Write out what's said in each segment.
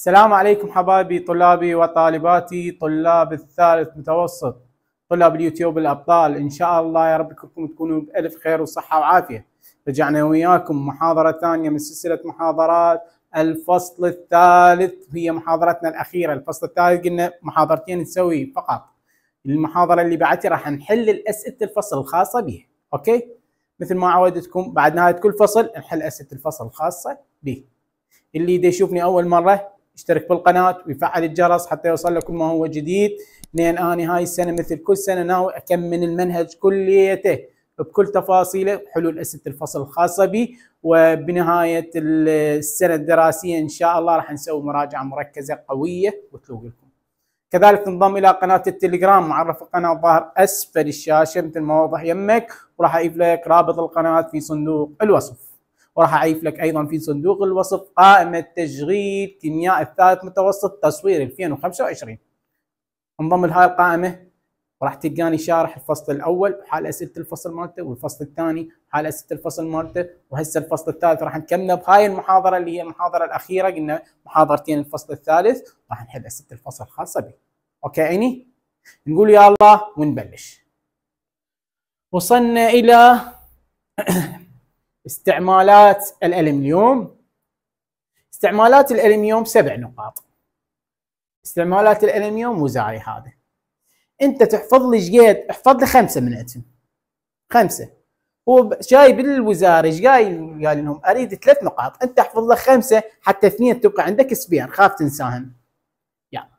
السلام عليكم حبايبي طلابي وطالباتي طلاب الثالث متوسط طلاب اليوتيوب الابطال ان شاء الله يا رب كلكم تكونوا بالف خير وصحه وعافيه رجعنا وياكم محاضره ثانيه من سلسله محاضرات الفصل الثالث هي محاضرتنا الاخيره الفصل الثالث قلنا محاضرتين نسوي فقط المحاضره اللي بعدها راح نحل الاسئله الفصل الخاصه به اوكي مثل ما عودتكم بعد نهايه كل فصل نحل اسئله الفصل الخاصه به اللي يشوفني اول مره يشترك بالقناة ويفعل الجرس حتى يوصل لكم ما هو جديد لأن أنا هاي السنة مثل كل سنة ناوي أكمل المنهج كليته بكل تفاصيله حلول أسئلة الفصل الخاصة بي وبنهاية السنة الدراسية إن شاء الله راح نسوي مراجعة مركزة قوية وتلوق لكم كذلك تنضم إلى قناة التليجرام معرف القناة ظاهر أسفل الشاشة مثل ما واضح يمك وراح أضيف لك رابط القناة في صندوق الوصف وراح اعيف لك ايضا في صندوق الوصف قائمه تشغيل كيمياء الثالث متوسط تصوير 2025 انضم لهاي القائمه وراح تلقاني شارح الفصل الاول وحال اسئله الفصل مالته والفصل الثاني وحال اسئله الفصل مالته وهسه الفصل الثالث راح نكمله بهاي المحاضره اللي هي المحاضره الاخيره قلنا محاضرتين الفصل الثالث راح نحل اسئله الفصل الخاصه به اوكي عيني نقول يا الله ونبلش وصلنا الى استعمالات الالمنيوم استعمالات الالمنيوم سبع نقاط استعمالات الالمنيوم وزاري هذا انت تحفظ لي شقد احفظ لي خمسه من عندهم خمسه هو جاي بالوزاري ايش جاي قال لهم اريد ثلاث نقاط انت احفظ له خمسه حتى اثنين تبقى عندك سبير خاف تنساهم يعني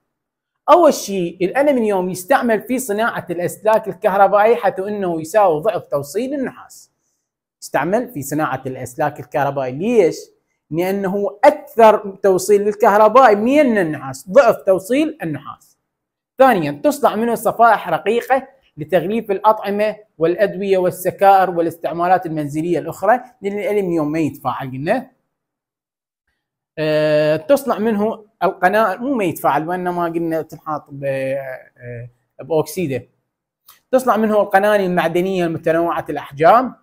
اول شيء الالمنيوم يستعمل في صناعه الاسلاك الكهربائيه حيث انه يساوي ضعف توصيل النحاس استعمل في صناعة الأسلاك الكهربائية ليش؟ لأنه أكثر توصيل للكهرباء من النحاس ضعف توصيل النحاس ثانيا تصنع منه صفائح رقيقة لتغليف الأطعمة والأدوية والسكائر والاستعمالات المنزلية الأخرى لأن الألمنيوم ما يتفاعل قلنا أه تصنع منه القناة مو ما يتفاعل وإنما قلنا تنحط آه، بأكسيده تصنع منه القناني المعدنية المتنوعة الأحجام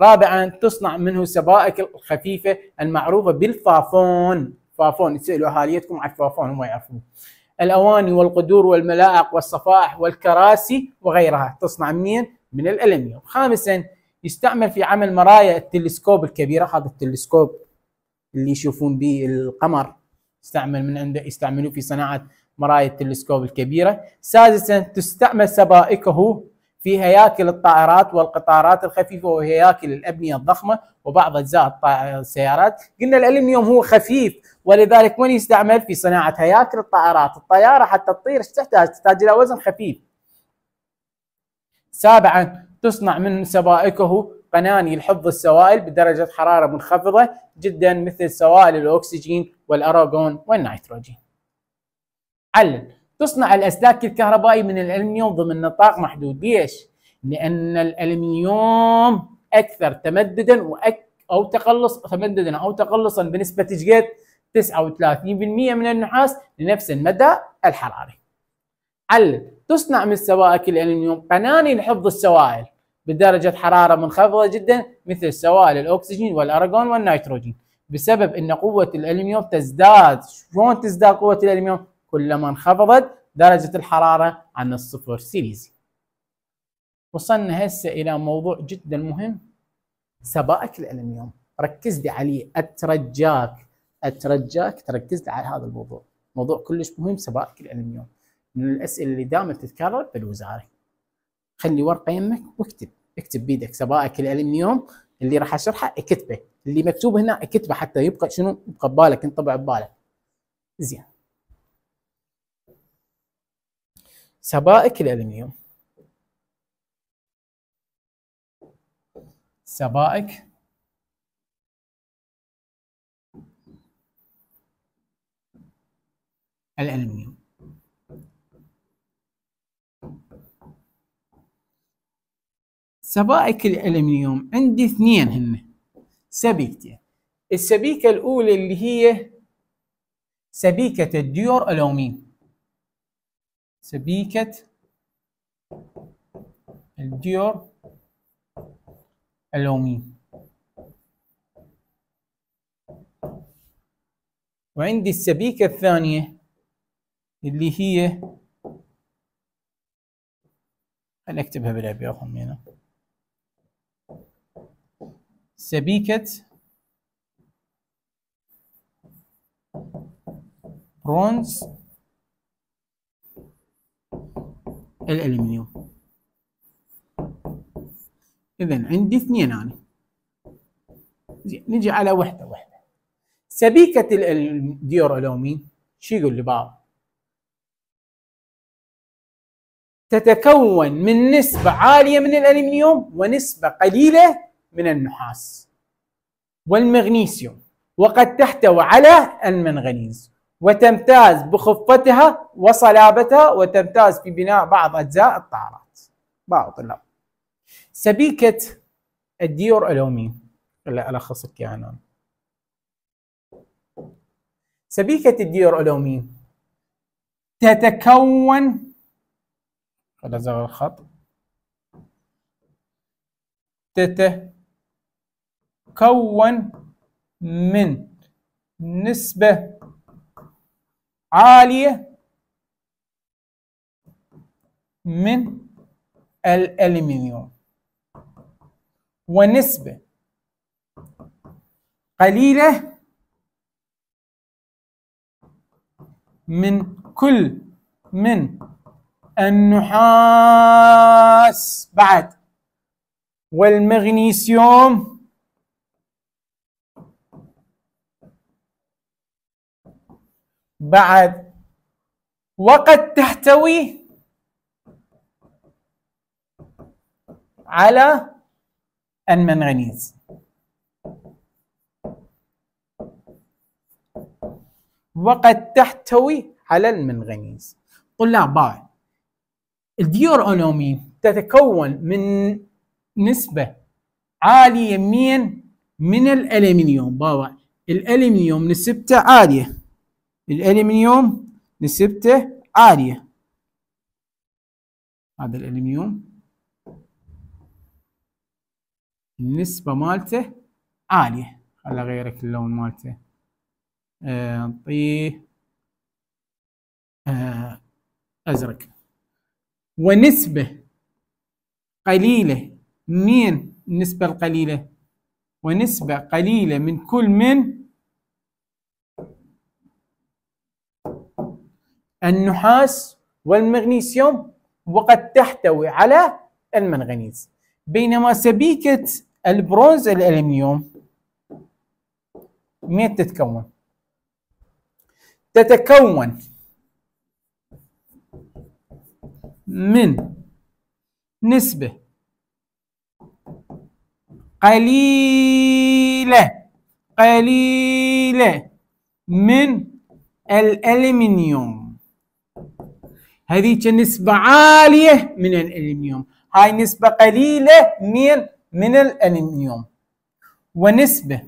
رابعا تصنع منه سبائك الخفيفة المعروفة بالفافون فافون تسألوا أهاليتكم عن الفافون ما يعرفون الأواني والقدور والملاعق والصفائح والكراسي وغيرها تصنع منين؟ من الألمنيوم خامسا يستعمل في عمل مرايا التلسكوب الكبيرة هذا التلسكوب اللي يشوفون به القمر يستعمل من عنده يستعملوه في صناعة مرايا التلسكوب الكبيرة سادسا تستعمل سبائكه في هياكل الطائرات والقطارات الخفيفه وهياكل الابنيه الضخمه وبعض اجزاء السيارات، قلنا الالمنيوم هو خفيف ولذلك من يستعمل في صناعه هياكل الطائرات، الطياره حتى تطير تحتاج تحتاج الى وزن خفيف. سابعا تصنع من سبائكه قناني لحفظ السوائل بدرجه حراره منخفضه جدا مثل سوائل الاكسجين والاراغون والنيتروجين. علل تصنع الأسلاك الكهربائي من الألمنيوم ضمن نطاق محدود ليش؟ لأن الألمنيوم أكثر تمددا وأك أو تقلص تمددا أو تقلصا بنسبة جيت 39% من النحاس لنفس المدى الحراري. حل تصنع من سوائك الألمنيوم قناني لحفظ السوائل بدرجة حرارة منخفضة جدا مثل سوائل الأكسجين والأرجون والنيتروجين بسبب أن قوة الألمنيوم تزداد شلون تزداد قوة الألمنيوم كلما انخفضت درجة الحرارة عن الصفر سيليزي وصلنا هسه إلى موضوع جدا مهم سبائك الألمنيوم ركز لي عليه أترجاك أترجاك تركز لي على هذا الموضوع موضوع كلش مهم سبائك الألمنيوم من الأسئلة اللي دائما تتكرر بالوزارة خلي ورقة يمك واكتب اكتب بيدك سبائك الألمنيوم اللي راح أشرحه اكتبه اللي مكتوب هنا اكتبه حتى يبقى شنو يبقى ببالك انطبع ببالك زين سبائك الألمنيوم سبائك الألمنيوم سبائك الألمنيوم عندي اثنين هن سبيكتين السبيكة الأولى اللي هي سبيكة الديور ألومين سبيكة الديور الأمي وعندي السبيكة الثانية اللي هي خليني اكتبها بالابيض هم هنا سبيكة برونز الألمنيوم إذا عندي اثنين أنا زين نجي على وحدة وحدة سبيكة الديورالومين شو يقول لبعض تتكون من نسبة عالية من الألمنيوم ونسبة قليلة من النحاس والمغنيسيوم وقد تحتوي على المنغنيز وتمتاز بخفتها وصلابتها وتمتاز في بناء بعض أجزاء الطائرات بعض طلاب سبيكة الديور ألومي لا ألخص لك أنا سبيكة الديور ألومي تتكون خل زغل الخط تتكون من نسبه عالية من الألمنيوم ونسبة قليلة من كل من النحاس بعد والمغنيسيوم بعد وقد تحتوي على المنغنيز وقد تحتوي على المنغنيز الديور الديورونومين تتكون من نسبة عالية من من الألمنيوم بابا الألمنيوم نسبته عالية الالمنيوم نسبته عالية هذا الالمنيوم النسبة مالته عالية خل اغيرك اللون مالته نعطيه آه،, آه ازرق ونسبة قليلة من النسبة القليلة ونسبة قليلة من كل من النحاس والمغنيسيوم وقد تحتوي على المنغنيز بينما سبيكة البرونز الألمنيوم من تتكون؟ تتكون من نسبة قليلة قليلة من الألمنيوم هذيك نسبة عالية من الألمنيوم هاي نسبة قليلة من من الألمنيوم ونسبة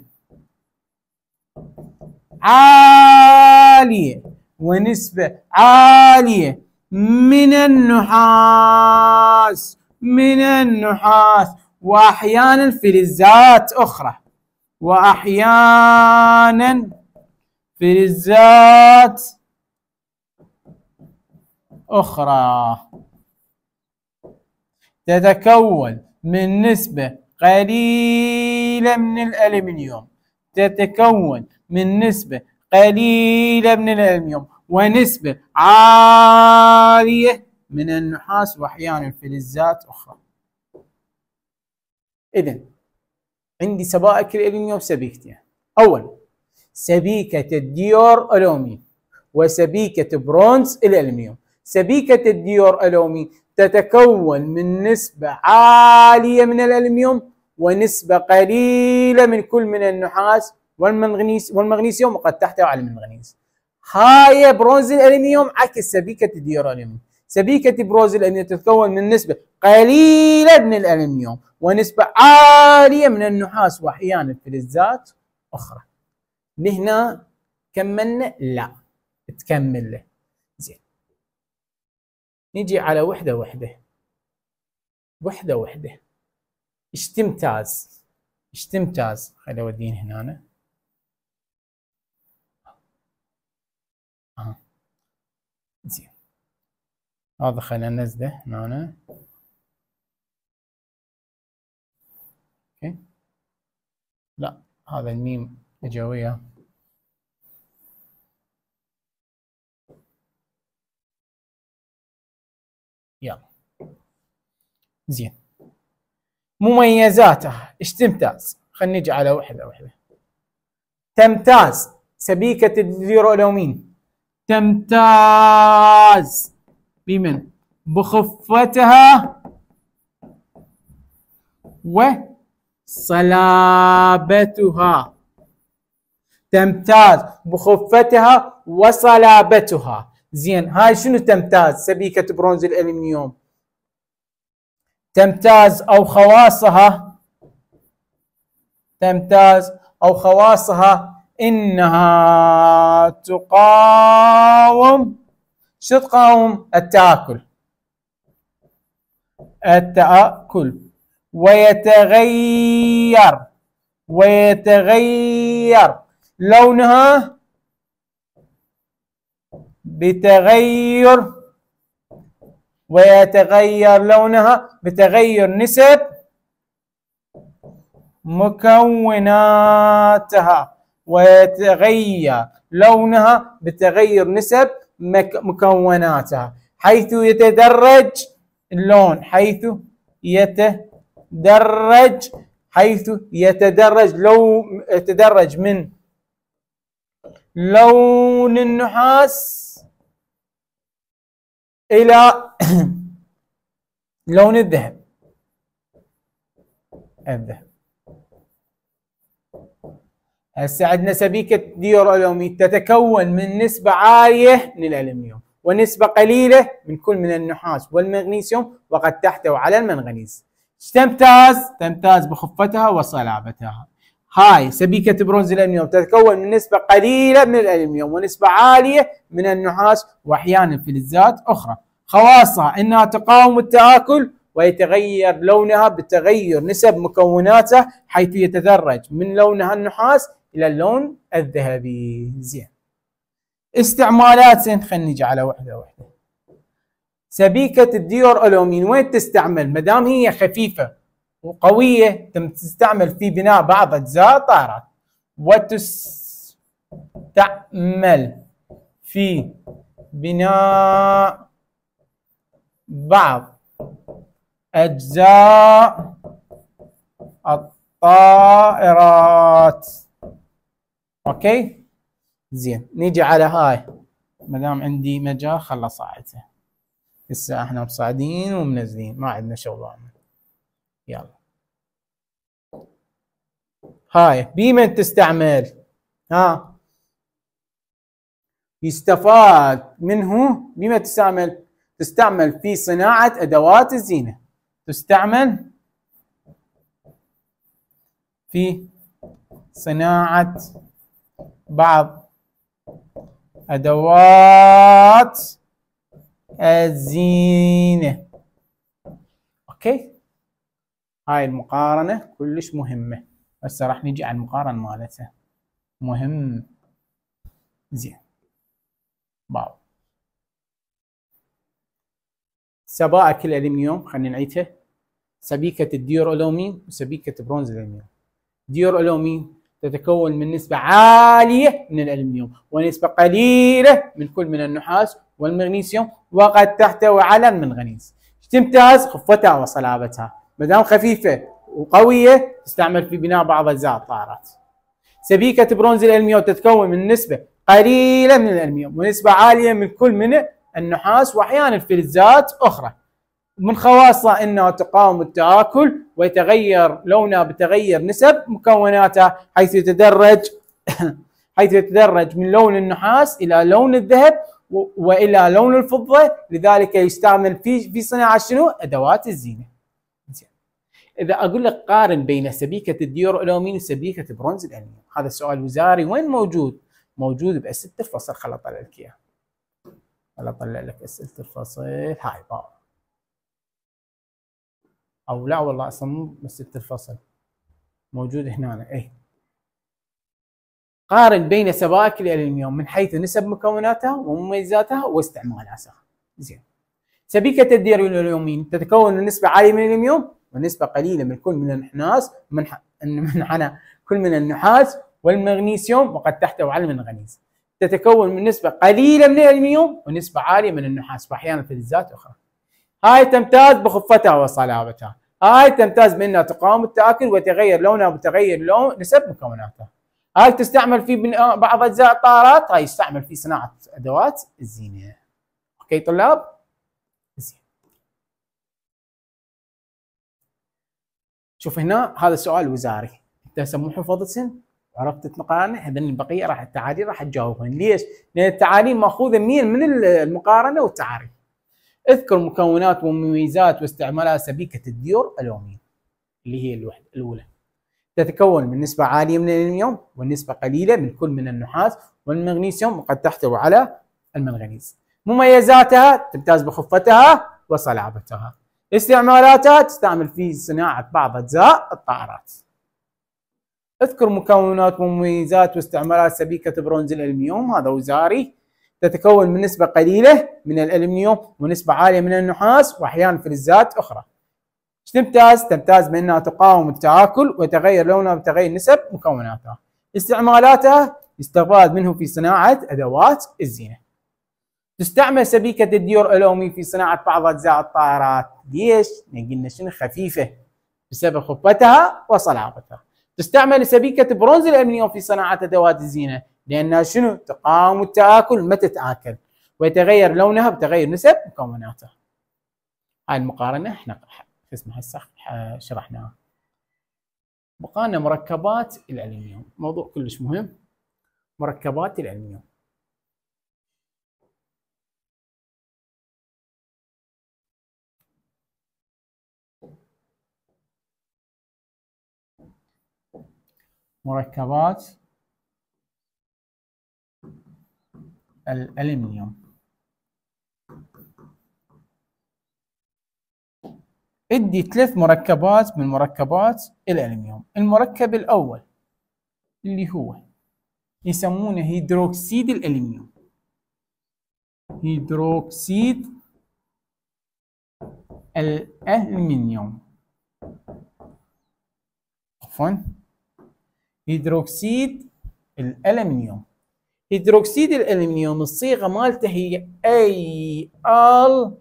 عالية ونسبة عالية من النحاس من النحاس وأحيانا فلزات أخرى وأحيانا فلزات أخرى تتكون من نسبة قليلة من الألمنيوم تتكون من نسبة قليلة من الألمنيوم ونسبة عالية من النحاس وأحيانا الفلزات أخرى إذا عندي سبائك الألمنيوم سبيكتين أولا سبيكة الديور ألومي وسبيكة برونز الألمنيوم سبيكة الديور ألومي تتكون من نسبة عالية من الألمنيوم ونسبة قليلة من كل من النحاس والمغنيس والمغنيسيوم وقد تحتوي على المغنيس هاي برونز الألمنيوم عكس سبيكة الديور ألومي سبيكة برونز الألمنيوم تتكون من نسبة قليلة من الألمنيوم ونسبة عالية من النحاس وأحيانا فلزات أخرى لهنا كملنا لا تكمل له نجي على وحدة وحدة وحدة وحدة اشتمتاز اشتمتاز خلي ودين هنا آه. زين هذا خلينا ننزله هنا اوكي لا هذا الميم اجا وياه زين مميزاته ايش تمتاز؟ خلينا نجي على وحده وحده تمتاز سبيكة الذيرو تمتاز بمن؟ بخفتها وصلابتها تمتاز بخفتها وصلابتها زين هاي شنو تمتاز سبيكة برونز الألمنيوم تمتاز أو خواصها تمتاز أو خواصها إنها تقاوم شو تقاوم التآكل التآكل ويتغير ويتغير لونها بتغير ويتغير لونها بتغير نسب مكوناتها ويتغير لونها بتغير نسب مكوناتها حيث يتدرج اللون حيث يتدرج حيث يتدرج لو يتدرج من لون النحاس إلى لون الذهب الذهب هسه عندنا سبيكة ديورولوميت تتكون من نسبة عالية من الألمنيوم ونسبة قليلة من كل من النحاس والمغنيسيوم وقد تحتوي على المنغنيز تمتاز تمتاز بخفتها وصلابتها هاي سبيكة برونز الألمنيوم تتكون من نسبة قليلة من الألمنيوم ونسبة عالية من النحاس وأحيانا فلزات أخرى خواصها انها تقاوم التآكل ويتغير لونها بتغير نسب مكوناتها حيث يتدرج من لونها النحاس الى اللون الذهبي زين استعمالات زين خلينا نجي على وحده وحده سبيكه الديور الومين وين تستعمل ما دام هي خفيفه وقويه تم تستعمل في بناء بعض اجزاء الطائرات وتستعمل في بناء بعض أجزاء الطائرات أوكي زين نيجي على هاي ما دام عندي مجال خلا صاعدته هسه احنا مصعدين ومنزلين ما عندنا شغل يلا هاي بمن تستعمل ها يستفاد منه بمن تستعمل تستعمل في صناعة أدوات الزينة تستعمل في صناعة بعض أدوات الزينة أوكي هاي المقارنة كلش مهمة هسه راح نجي على المقارنة مالتها مهم زين باو سبائك الالمنيوم خلينا نعيدها سبيكة الديور الومين وسبيكة برونز الألمنيوم ديور الومين تتكون من نسبة عالية من الألمنيوم ونسبة قليلة من كل من النحاس والمغنيسيوم وقد تحتوي على المنغنيز تمتاز خفتها وصلابتها ما دام خفيفة وقوية تستعمل في بناء بعض أجزاء الطائرات سبيكة برونز الألمنيوم تتكون من نسبة قليلة من الألمنيوم ونسبة عالية من كل من النحاس واحيانا فلزات اخرى من خواصها انها تقاوم التاكل ويتغير لونها بتغير نسب مكوناتها حيث يتدرج حيث يتدرج من لون النحاس الى لون الذهب والى لون الفضه لذلك يستعمل في في صناعه شنو؟ ادوات الزينه. زين. اذا اقول لك قارن بين سبيكه الديور الومين وسبيكه برونز الالمنيوم، هذا السؤال وزاري وين موجود؟ موجود باسيله الفصل فصل خلط لك اياه. هلا طلع لك اسئله الفصل هاي باور او لا والله اصلا مو اسئله الفصل موجود هنا اي قارن بين سبائك الالمنيوم من حيث نسب مكوناتها ومميزاتها واستعمالها زين سبيكة الدير اليومين تتكون من نسبة عالية من اليوم ونسبة قليلة من كل من النحاس من منحنى كل من النحاس والمغنيسيوم وقد تحتوي على المغنيسيوم تتكون من نسبة قليلة من الألمنيوم ونسبة عالية من النحاس وأحيانا فلزات أخرى هاي تمتاز بخفتها وصلابتها هاي تمتاز بانها تقاوم التآكل وتغير لونها وتغير لون نسب مكوناتها هاي تستعمل في آه، بعض أجزاء الطائرات هاي يستعمل في صناعة أدوات الزينة أوكي طلاب زين شوف هنا هذا سؤال وزاري انت هسه مو السن؟ سن عرفت تقارن اذا البقيه راح التعاريف راح تجاوبهن ليش؟ لان التعاريف ماخوذه منين؟ من المقارنه والتعاريف. اذكر مكونات ومميزات واستعمالات سبيكه الديور اليوميه اللي هي الوحده الاولى. تتكون من نسبة عالية من الالمنيوم ونسبة قليلة من كل من النحاس والمغنيسيوم وقد تحتوي على المنغنيز مميزاتها تمتاز بخفتها وصلابتها. استعمالاتها تستعمل في صناعة بعض أجزاء الطائرات. اذكر مكونات ومميزات واستعمالات سبيكة برونز الألمنيوم هذا وزاري تتكون من نسبة قليلة من الألمنيوم ونسبة عالية من النحاس وأحيانا فلزات أخرى تمتاز تمتاز بأنها تقاوم التآكل وتغير لونها بتغير نسب مكوناتها استعمالاتها يستفاد منه في صناعة أدوات الزينة تستعمل سبيكة الديور الألومي في صناعة بعض أجزاء الطائرات ليش؟ لأن قلنا شنو خفيفة بسبب خفتها وصلابتها تستعمل سبيكه برونز الالمنيوم في صناعه ادوات الزينه لانها شنو تقاوم التاكل ما تتاكل ويتغير لونها بتغير نسب مكوناتها هاي المقارنه احنا اسمها هسه شرحناها بقانا مركبات الالمنيوم موضوع كلش مهم مركبات الالمنيوم مركبات الألمنيوم ادي ثلاث مركبات من مركبات الألمنيوم المركب الأول اللي هو يسمونه هيدروكسيد الألمنيوم هيدروكسيد الألمنيوم عفوا هيدروكسيد الالمنيوم هيدروكسيد الالمنيوم الصيغه مالته هي اي ال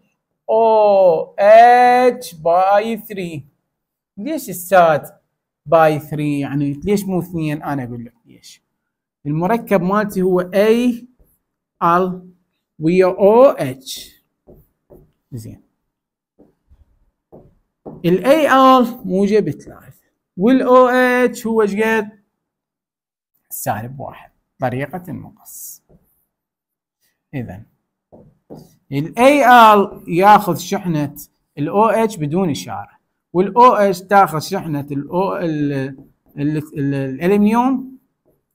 او اتش باي 3 ليش الساد باي 3 يعني ليش مو اثنين انا اقول لك ليش المركب مالتي هو اي ال ويا او اتش زين الاي ال موجب 3 والاو اتش هو ايش قد سالب واحد طريقة المقص إذا ال AL ياخذ شحنة الأو OH بدون إشارة والأو OH تاخذ شحنة ال O الألمنيوم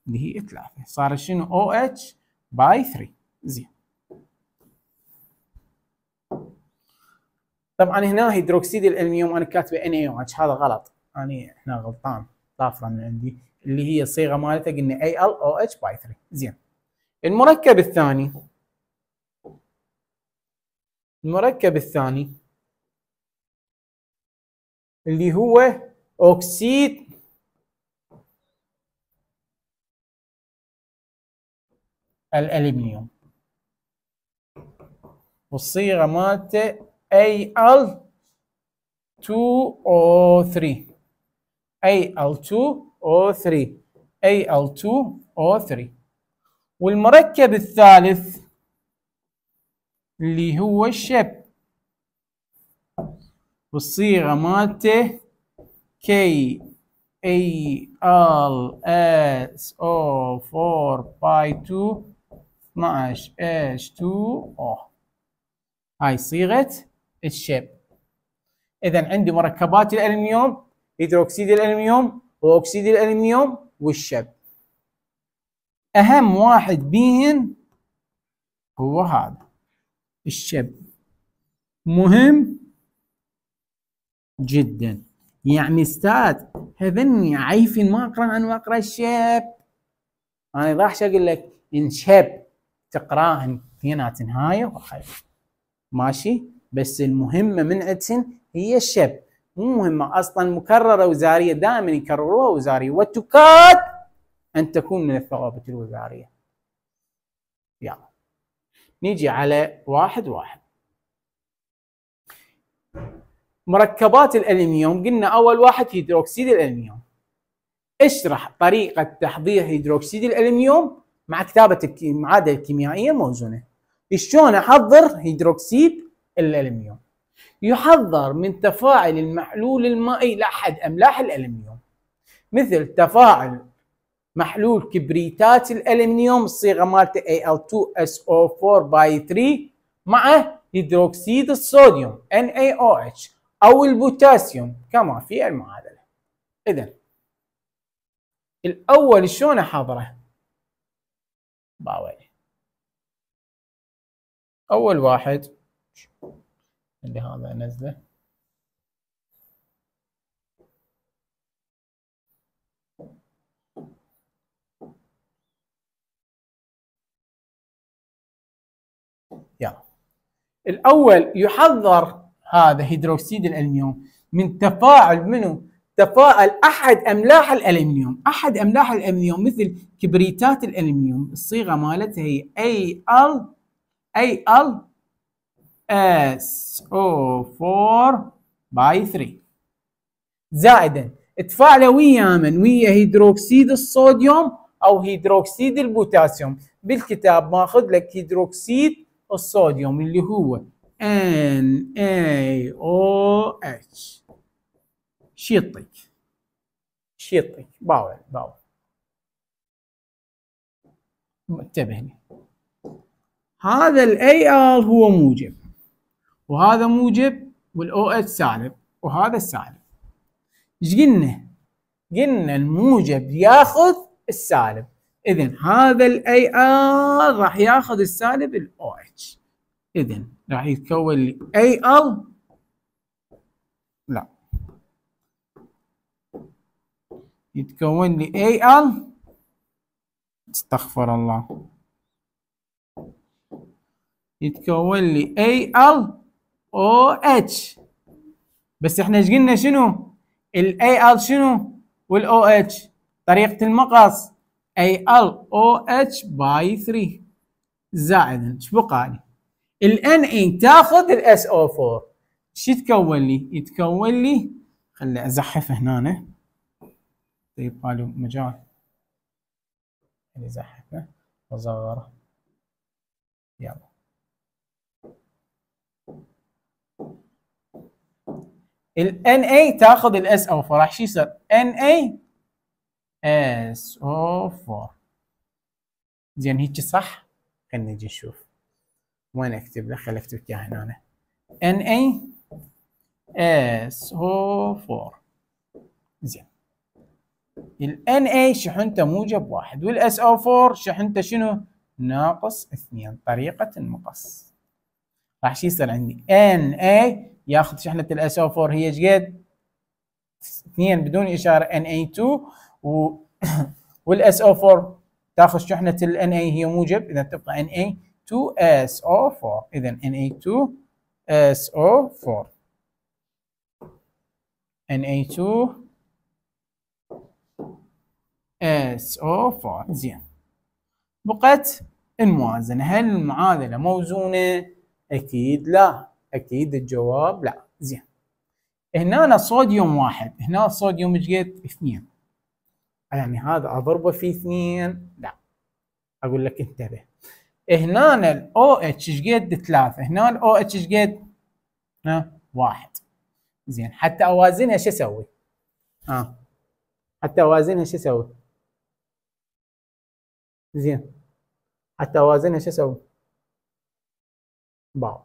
اللي هي ثلاثة صار شنو OH باي 3 زين طبعا هنا هيدروكسيد الالمنيوم انا كاتبه NaOH هذا غلط انا يعني هنا غلطان طافره من عندي اللي هي الصيغه مالتها قلنا ALOH by باي 3 زين المركب الثاني المركب الثاني اللي هو اوكسيد الالمنيوم والصيغه مالته AL2O3 AL2 O3 Al2O3 والمركب الثالث اللي هو الشب والصيغة مالته كي او 4 باي 2 12 h 2 o هاي صيغة الشب اذا عندي مركبات الالمنيوم هيدروكسيد الالمنيوم واكسيد الالمنيوم والشب اهم واحد بيهن هو هذا الشب مهم جدا يعني استاذ هذني عايفين ما اقرا عن واقرا الشب انا راح اقول لك ان شب تقراهن اثنيناتن نهايه وخير ماشي بس المهمه من عدسن هي الشب مو مهمة أصلا مكررة وزارية دائما يكرروها وزارية وتكاد أن تكون من الثوابت الوزارية يلا نيجي على واحد واحد مركبات الألمنيوم قلنا أول واحد هيدروكسيد الألمنيوم اشرح طريقة تحضير هيدروكسيد الألمنيوم مع كتابة المعادلة الكيميائية الموزونة شلون أحضر هيدروكسيد الألمنيوم يحذر من تفاعل المحلول المائي لأحد أملاح الألمنيوم مثل تفاعل محلول كبريتات الألمنيوم الصيغة مالته Al2SO4 باي 3 مع هيدروكسيد الصوديوم NaOH أو البوتاسيوم كما في المعادلة إذا الأول شلون أحضره؟ باوي أول واحد اللي هذا انزله يا الأول يحذر هذا هيدروكسيد الألمنيوم من تفاعل منه تفاعل احد املاح الالمنيوم احد املاح الالمنيوم مثل كبريتات الالمنيوم الصيغه مالتها هي اي ال اي ال SO4 باي 3 زائدا تفاعله ويا من ويا هيدروكسيد الصوديوم او هيدروكسيد البوتاسيوم بالكتاب ماخذ لك هيدروكسيد الصوديوم اللي هو NaOH شيطك شيطك باول باول انتبهني هذا ال هو موجب وهذا موجب والاو اتش سالب وهذا السالب ايش قلنا؟ قلنا الموجب ياخذ السالب اذا هذا الاي ار راح ياخذ السالب الاو اتش اذا راح يتكون لي اي ال لا يتكون لي اي ال استغفر الله يتكون لي اي ال او اتش بس احنا ايش قلنا شنو الاي ال شنو والاو اتش طريقه المقص اي ال او اتش باي 3 زائد ايش بقى لي؟ الان اي تاخذ الاس او 4 ايش يتكون لي يتكون لي خلي ازحف هنا طيب قالوا مجال خلي ازحفه وصغره يلا ال Na تاخذ الاس او 4 راح شو يصير Na SO4 زين هيك صح خلينا نجي نشوف وين اكتب له خليني اكتب لك اياها هنا Na SO4 زين ال Na شحنته موجب واحد وال SO4 شحنته شنو؟ ناقص اثنين طريقة المقص راح شو يصير عندي Na ياخذ شحنه 4 هي ايش قد؟ اثنين بدون اشاره Na2 و والاس او 4 تاخذ شحنه الـ Na هي موجب اذا تبقى Na 2SO4 اذا Na2 SO4 Na2 SO4 زين بقت الموازنه هل المعادله موزونه؟ اكيد لا اكيد الجواب لا زين هنا صوديوم واحد هنا صوديوم قد اثنين يعني هذا اضربه في اثنين لا اقول لك انتبه هنا ال OH قد ثلاثة هنا ال OH ها واحد زين حتى اوازنها شو اسوي؟ ها حتى اوازنها شو اسوي؟ زين حتى اوازنها شو اسوي؟ باو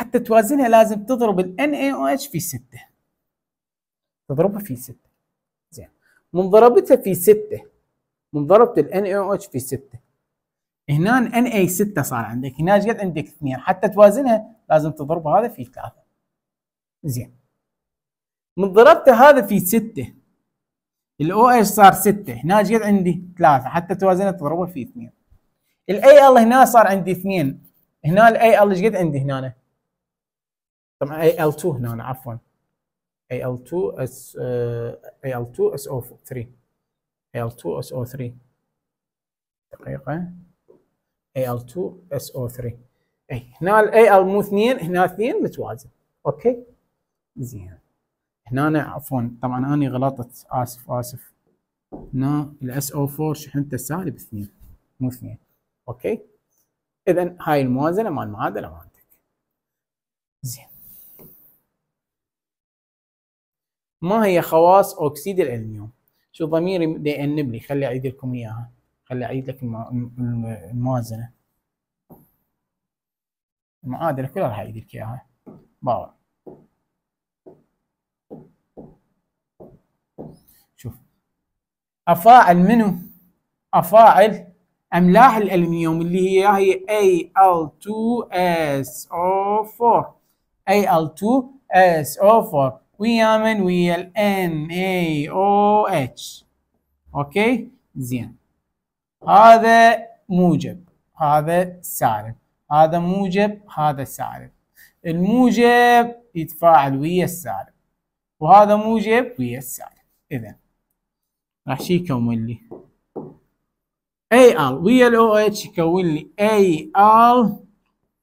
حتى توازنها لازم تضرب ال NaOH في 6 تضربها في 6 زين من ضربتها في 6 من ضربت ال NaOH في 6 هنا Na 6 صار عندك هنا ايش قد عندك 2 حتى توازنها لازم تضرب هذا في 3 زين من ضربته هذا في 6 ال OH صار 6 هنا ايش قد عندي 3 حتى توازنها تضربها في 2 ال AL هنا صار عندي 2 هنا الاي ال ايش قد عندي هنا طبعا آه، اي ال 2 هنا عفوا اي ال 2 اس اي ال 2 اس او 3 اي ال 2 اس او 3 دقيقه اي ال 2 اس او 3 اي هنا الاي ال مو اثنين هنا اثنين متوازن اوكي زين هنا عفوا طبعا اني غلطت اسف اسف هنا الاس او 4 شحنته سالب اثنين مو اثنين اوكي اذا هاي الموازنه مال المعادله مالتك زين ما هي خواص أكسيد الألمنيوم شو ضميري بدي يأنب لي خلي أعيد لكم إياها خلي أعيد لك الموازنة المعادلة كلها راح أعيد لك إياها باور شوف أفاعل منو؟ أفاعل أملاح الألمنيوم اللي هي هي Al2SO4 Al2SO4 ويا من ويا ال N A O H اوكي زين هذا موجب هذا سالب هذا موجب هذا سالب الموجب يتفاعل ويا السالب وهذا موجب ويا السالب اذا راح شي يكون لي اي ال ويا او اتش يكون لي اي ال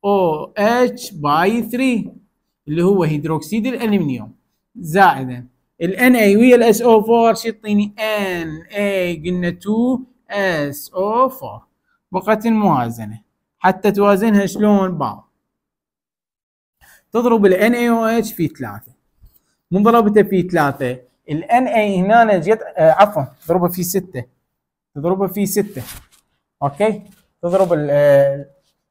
او اتش باي 3 اللي هو هيدروكسيد الالمنيوم زائدا ال ان اي ويا ال اس او 4 شو يعطيني ان اي قلنا 2 اس او 4 بقت الموازنه حتى توازنها شلون باو تضرب ال ان اي او اتش في 3 من ضربته في 3 ال ان اي هنا جت آه، عفوا تضربه في 6 تضربه في 6 اوكي تضرب ال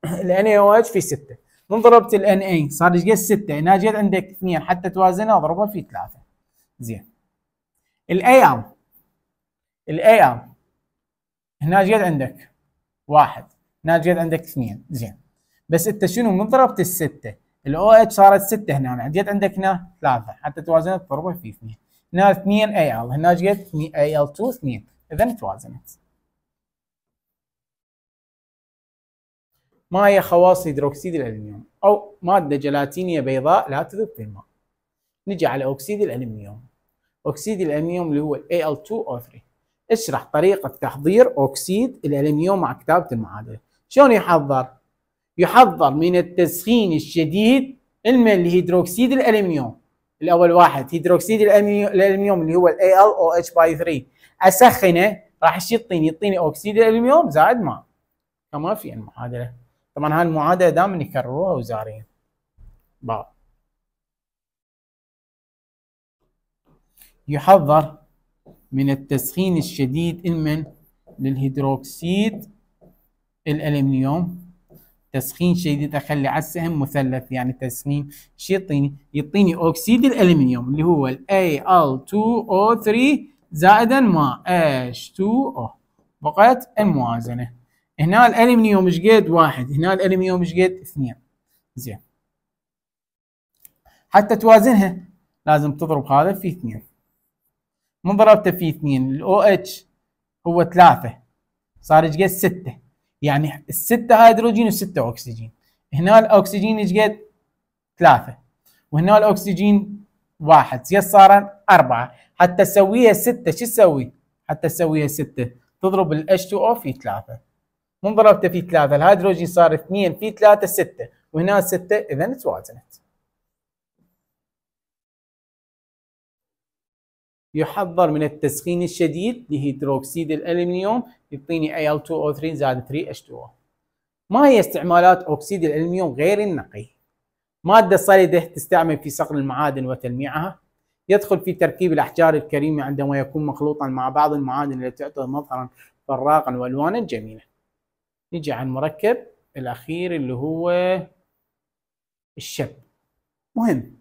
ان اي او اتش في 6 من ضربت ال NA صار ايش قد 6 هنا جيت عندك 2 حتى توازنها اضربها في 3 زين ال AL ال AL هنا جيت عندك واحد هنا جيت عندك اثنين زين بس انت شنو من ضربت الستة الاو اتش صارت ستة هنا جيت عندك هنا ثلاثة حتى توازنها تضربها في اثنين هنا اثنين اي ال هنا جيت اي ال 2 اثنين اذا توازنت ما هي خواص هيدروكسيد الالمنيوم او ماده جلاتينيه بيضاء لا تذوب في الماء نجي على اكسيد الالمنيوم اكسيد الالمنيوم اللي هو al 2O3 اشرح طريقه تحضير اكسيد الالمنيوم مع كتابه المعادله شلون يحضر يحضر من التسخين الشديد المن لهيدروكسيد الالمنيوم الاول واحد هيدروكسيد الالمنيوم اللي هو AlOH 3 اسخنه راح ايش يعطيني؟ يعطيني اكسيد الالمنيوم زائد ماء كما في المعادله طبعا هاي المعادله دائما يكرروها وزاريا با يحذر من التسخين الشديد المن للهيدروكسيد الالمنيوم تسخين شديد اخلي على السهم مثلث يعني تسخين شو يعطيني؟ يعطيني اكسيد الالمنيوم اللي هو ال Al2O3 زائدا ما H2O بقت الموازنه هنا الالمنيوم ايش قد؟ واحد، هنا الالمنيوم ايش قد؟ اثنين. زين. حتى توازنها لازم تضرب هذا في اثنين. من ضربته في اثنين الاو اتش هو ثلاثة صار ايش قد؟ ستة. يعني الستة هيدروجين وستة اكسجين. هنا الاكسجين ايش قد؟ ثلاثة. وهنا الاكسجين واحد، زين صار أربعة. حتى تسويها ستة شو تسوي؟ حتى تسويها ستة تضرب ال 2 o في ثلاثة. من ضربته في 3 الهيدروجين صار 2 في 3 6 وهنا 6 اذا توازنت يحضر من التسخين الشديد لهيدروكسيد الالمنيوم يعطيني Al2O3 زائد 3H2O ما هي استعمالات اكسيد الالمنيوم غير النقي مادة صلدة تستعمل في صقل المعادن وتلميعها يدخل في تركيب الأحجار الكريمة عندما يكون مخلوطا مع بعض المعادن التي تعطي مظهرا براقا وألوانا جميلة نجي على المركب الاخير اللي هو الشب مهم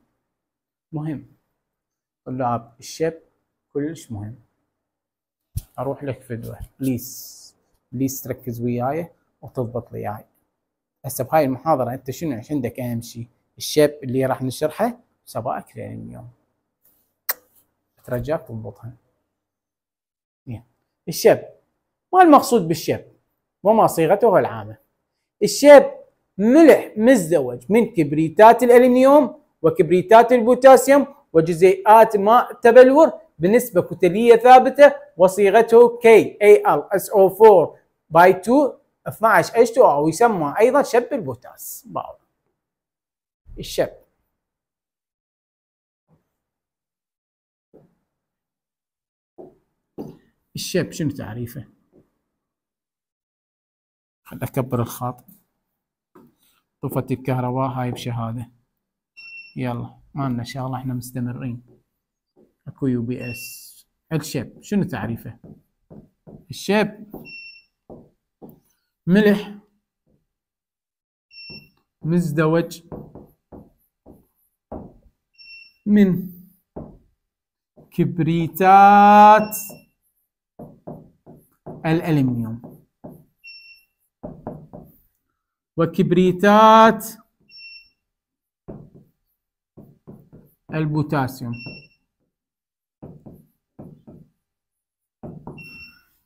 مهم طلاب الشب كلش مهم اروح لك فدوه بليز بليز تركز وياي وتضبط وياي هسه بهاي المحاضره انت شنو عندك اهم شيء الشب اللي راح نشرحه سباك لين اليوم اترجاك تضبطها الشب ما المقصود بالشب وما صيغته العامة الشيب ملح مزدوج من كبريتات الألمنيوم وكبريتات البوتاسيوم وجزيئات ماء تبلور بنسبة كتلية ثابتة وصيغته KAlSO4 by 2 12H2 أو يسمى أيضا شب البوتاس باور الشب الشب شنو تعريفه؟ خل أكبر الخط طفت الكهرباء هاي بشهادة يلا مالنا لنا شغلة إحنا مستمرين أكو يو بي إس الشيب شنو تعريفه الشيب ملح مزدوج من كبريتات الألمنيوم وكبريتات البوتاسيوم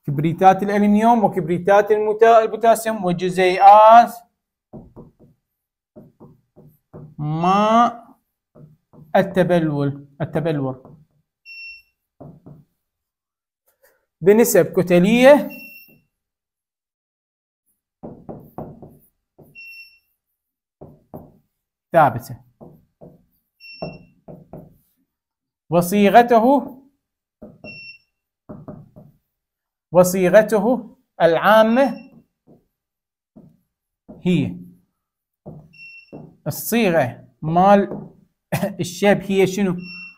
كبريتات الألمنيوم وكبريتات البوتاسيوم وجزيئات ماء التبلول التبلور بنسب كتليه ثابتة وصيغته وصيغته العامة هي الصيغة مال الشيب هي شنو؟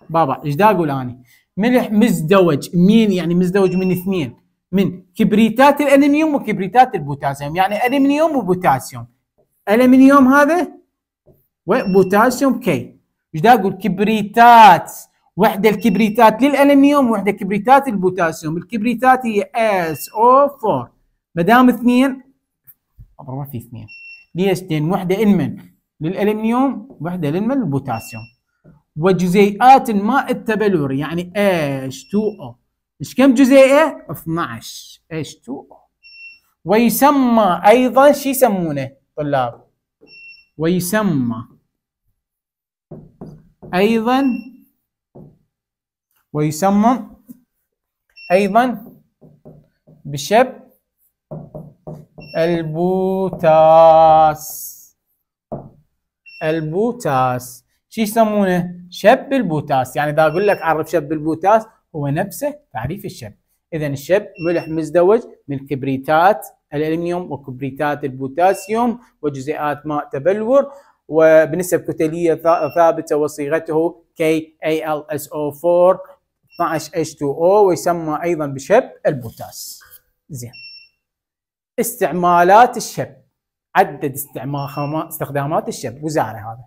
بابا ايش دا اقول اني؟ ملح مزدوج مين يعني مزدوج من اثنين من كبريتات الالمنيوم وكبريتات البوتاسيوم يعني الالمنيوم وبوتاسيوم الالمنيوم هذا وبوتاسيوم كي ايش دا اقول كبريتات وحده الكبريتات للالمنيوم وحده كبريتات البوتاسيوم الكبريتات هي اس او 4 ما دام اثنين ما في اثنين ليش؟ اثنين وحده المن للالمنيوم وحده للمن للبوتاسيوم وجزيئات الماء التبلوري يعني H2O ايش كم جزيئه؟ 12 H2O ويسمى ايضا شو يسمونه طلاب؟ ويسمى أيضا ويسمى أيضا بشب البوتاس البوتاس شو يسمونه شب البوتاس يعني إذا أقول لك عرف شب البوتاس هو نفسه تعريف الشب إذا الشب ملح مزدوج من كبريتات الألمنيوم وكبريتات البوتاسيوم وجزيئات ماء تبلور وبنسب كتلية ثابتة وصيغته KALSO4 12H2O ويسمى أيضا بشب البوتاس زين استعمالات الشب عدد استخدامات الشب وزاره هذا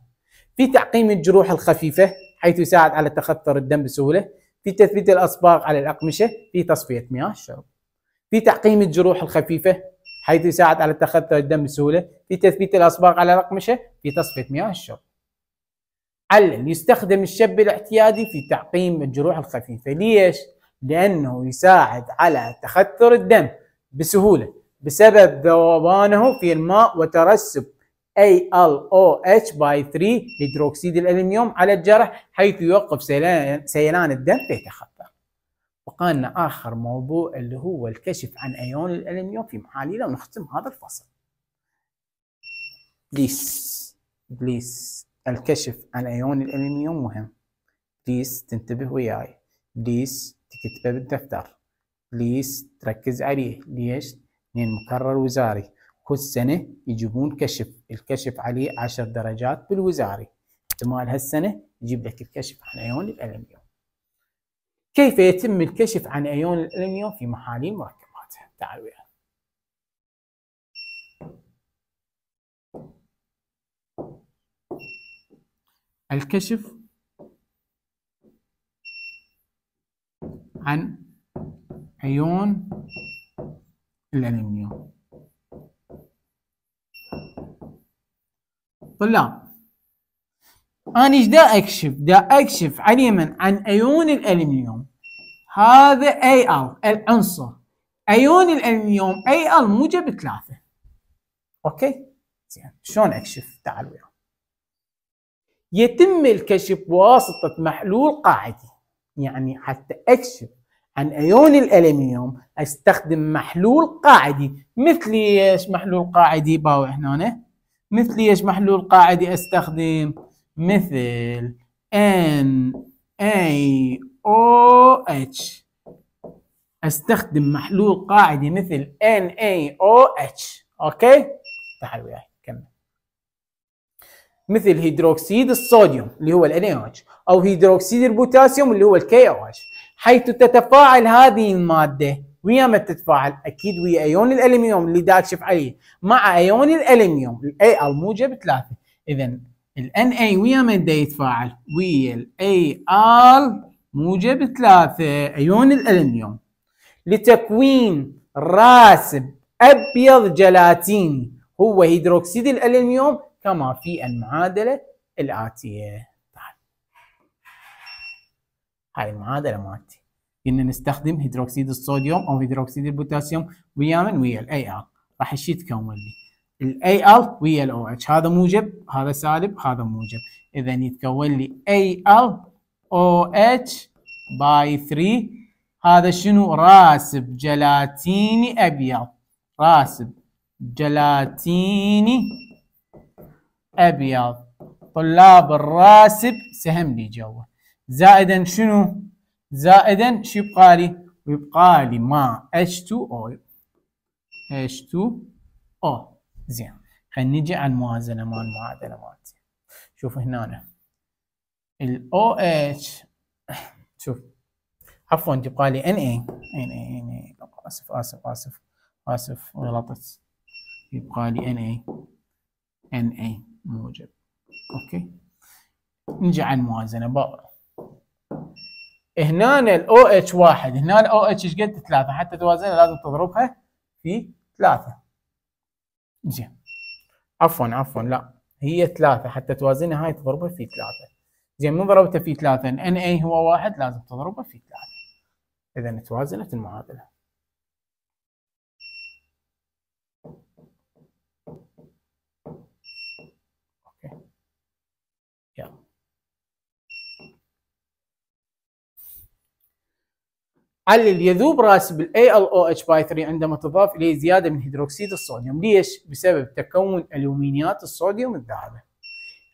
في تعقيم الجروح الخفيفة حيث يساعد على تخثر الدم بسهولة في تثبيت الأصباغ على الأقمشة في تصفية مياه الشرب في تعقيم الجروح الخفيفة حيث يساعد على تخثر الدم بسهولة في تثبيت الأصباغ على الأقمشة في تصفية مياه الشرب علل يستخدم الشب الاعتيادي في تعقيم الجروح الخفيفة ليش؟ لأنه يساعد على تخثر الدم بسهولة بسبب ذوبانه في الماء وترسب ALOH by 3 هيدروكسيد الألمنيوم على الجرح حيث يوقف سيلان الدم في تخثر وقالنا آخر موضوع اللي هو الكشف عن أيون الألمنيوم في محاليل ونختم هذا الفصل بليس بليس الكشف عن أيون الألمنيوم مهم بليس تنتبه وياي بليس تكتبه بالدفتر بليس تركز عليه ليش؟ لأن مكرر وزاري كل سنة يجيبون كشف الكشف عليه عشر درجات بالوزاري احتمال هالسنة يجيب لك الكشف عن أيون الألمنيوم كيف يتم الكشف عن أيون الألمنيوم في محاليل مركباتها؟ تعالوا يعني. الكشف عن أيون الألمنيوم طلاب أنا إيش دا أكشف؟ دا أكشف علما عن أيون الألمنيوم هذا اي ال العنصر ايون الالمنيوم اي ال موجب ثلاثة اوكي زين شلون اكشف تعال وياهم يتم الكشف بواسطة محلول قاعدي يعني حتى اكشف عن ايون الالمنيوم استخدم محلول قاعدي مثل ايش محلول قاعدي باوع هنا مثل ايش محلول قاعدي استخدم مثل ان اي OH استخدم محلول قاعدي مثل NaOH اوكي تعال وياي كمل مثل هيدروكسيد الصوديوم اللي هو ال NaOH او هيدروكسيد البوتاسيوم اللي هو او KOH حيث تتفاعل هذه الماده ويا ما تتفاعل اكيد ويا ايون الالمنيوم اللي داك شف عليه مع ايون الالمنيوم الاي ال موجب 3 اذا ال Na ويا من يتفاعل ويا الاي ال موجب ثلاثة أيون الألمنيوم لتكوين راسب أبيض جلاتيني هو هيدروكسيد الألمنيوم كما في المعادلة الآتية تعال طيب. هاي المعادلة مالتي قلنا نستخدم هيدروكسيد الصوديوم أو هيدروكسيد البوتاسيوم ويا من ويا الـ AL راح الشيء يتكون لي الـ AL ويا الـ OH هذا موجب هذا سالب هذا موجب اذا يتكون لي AL OH باي 3 هذا شنو راسب جلاتيني أبيض راسب جلاتيني أبيض طلاب الراسب سهم لي جوا زائدا شنو زائدا شو يبقى لي يبقى لي ما H2O H2O زين خلينا نجي على الموازنه مال المعادله مالتي شوف هنا أنا. ال OH شوف عفوا تبقى لي Na Na Na اسف اسف اسف اسف غلطت يبقى لي Na Na موجب اوكي نجي على الموازنه بقى هنا ال OH واحد هنا ال OH ايش قد ثلاثة حتى توازنها لازم تضربها في ثلاثة زين عفوا عفوا لا هي ثلاثة حتى توازنها هاي تضربها في ثلاثة زين من ضربته في 3 ان اي هو واحد لازم تضربه في 3 اذا توازنت المعادله اوكي يلا علل يذوب راس بالاي ال او اتش باي 3 عندما تضاف اليه زياده من هيدروكسيد الصوديوم ليش بسبب تكون الومنيات الصوديوم الذهبه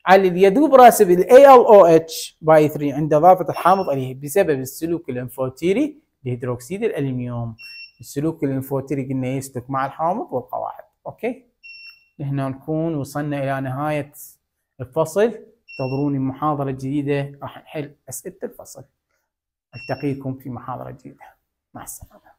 علي يذوب راسه بالاي ال باي 3 عند اضافة الحامض اليه بسبب السلوك الانفوتيري لهيدروكسيد الالمنيوم السلوك الانفوتيري قلنا يسلك مع الحامض والقواعد اوكي هنا نكون وصلنا الى نهايه الفصل انتظروني محاضره جديده راح نحل اسئله الفصل التقيكم في محاضره جديده مع السلامه